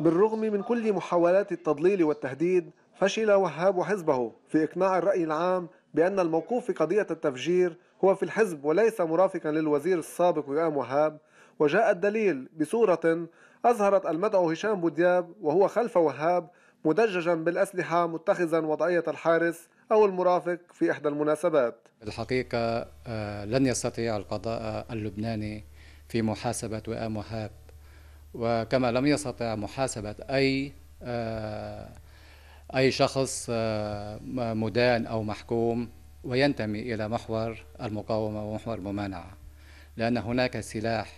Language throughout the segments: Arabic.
بالرغم من كل محاولات التضليل والتهديد فشل وهاب وحزبه في إقناع الرأي العام بأن الموقوف في قضية التفجير هو في الحزب وليس مرافقا للوزير السابق وئام وهاب وجاء الدليل بصورة أظهرت المدعو هشام بودياب وهو خلف وهاب مدججا بالأسلحة متخذا وضعية الحارس أو المرافق في إحدى المناسبات الحقيقة آه، لن يستطيع القضاء اللبناني في محاسبة وئام وهاب وكما لم يستطع محاسبة أي آه، أي شخص آه، مدان أو محكوم وينتمي إلى محور المقاومة ومحور الممانعة لأن هناك سلاح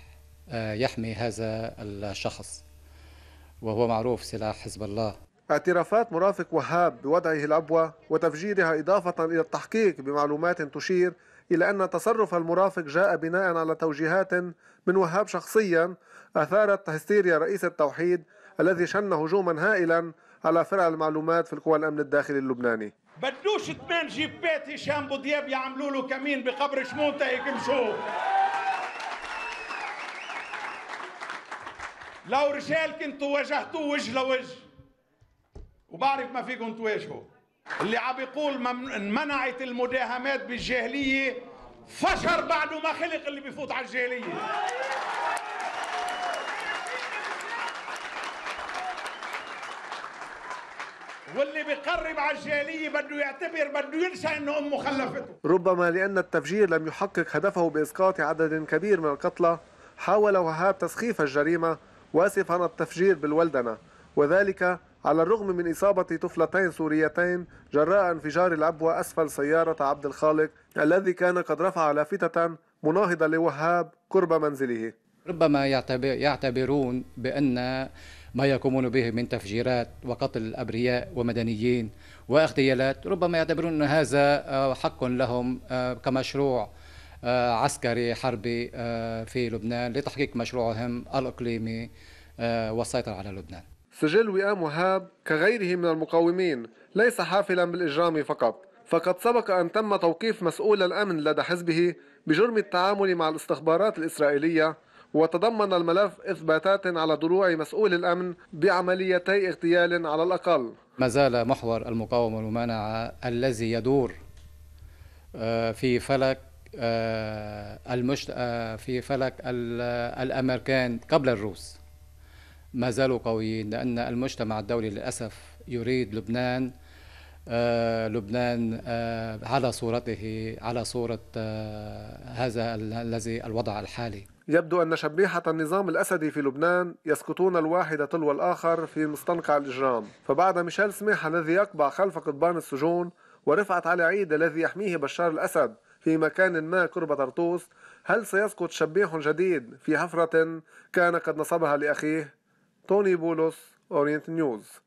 آه، يحمي هذا الشخص وهو معروف سلاح حزب الله اعترافات مرافق وهاب بوضعه الأبوة وتفجيرها إضافة إلى التحقيق بمعلومات تشير إلى أن تصرف المرافق جاء بناء على توجيهات من وهاب شخصيا أثارت هستيريا رئيس التوحيد الذي شن هجوما هائلا على فرع المعلومات في القوى الأمن الداخلي اللبناني بدوش ثمان جيبات هشام بودياب يعملوا له كمين بقبر شمونته هيك مشوه لو رجال كنتوا واجهتوه وجه لوجه وبعرف ما فيكم تواجهوا اللي عم بيقول منعت المداهمات بالجاهلية فشر بعده ما خلق اللي بيفوت على الجاهلية واللي بيقرب على الجاهليه بده يعتبر بده ينسى انه امه خلفته ربما لان التفجير لم يحقق هدفه باسقاط عدد كبير من القتلى حاول وهاب تسخيف الجريمه واسفا التفجير بالولدنه وذلك على الرغم من إصابة طفلتين سوريتين جراء انفجار العبوة أسفل سيارة عبد الخالق الذي كان قد رفع لافتة مناهضة لوهاب قرب منزله ربما يعتبرون بأن ما يقومون به من تفجيرات وقتل أبرياء ومدنيين واغتيالات ربما يعتبرون أن هذا آه، حق لهم آه، كمشروع آه، عسكري حربي في لبنان لتحقيق مشروعهم الإقليمي والسيطرة على لبنان سجل وئام وهاب كغيره من المقاومين ليس حافلا بالإجرام فقط فقد سبق أن تم توقيف مسؤول الأمن لدى حزبه بجرم التعامل مع الاستخبارات الإسرائيلية وتضمن الملف إثباتات على ضلوع مسؤول الأمن بعمليتي اغتيال على الأقل ما زال محور المقاومة والممانعة الذي يدور آه، في فلك آه، المشت... آه، في فلك الأمريكان قبل الروس ما زالوا قويين لأن المجتمع الدولي للأسف يريد لبنان آه لبنان آه على صورته على صورة آه هذا الذي الوضع الحالي يبدو أن شبيحة النظام الأسدي في لبنان يسقطون الواحد تلو الآخر في مستنقع الإجرام فبعد ميشيل سميح الذي يقبع خلف قضبان السجون ورفعت على عيد الذي يحميه بشار الأسد في مكان ما قرب طرطوس هل سيسقط شبيح جديد في حفرة كان قد نصبها لأخيه؟ Tony Bulos, Orient News.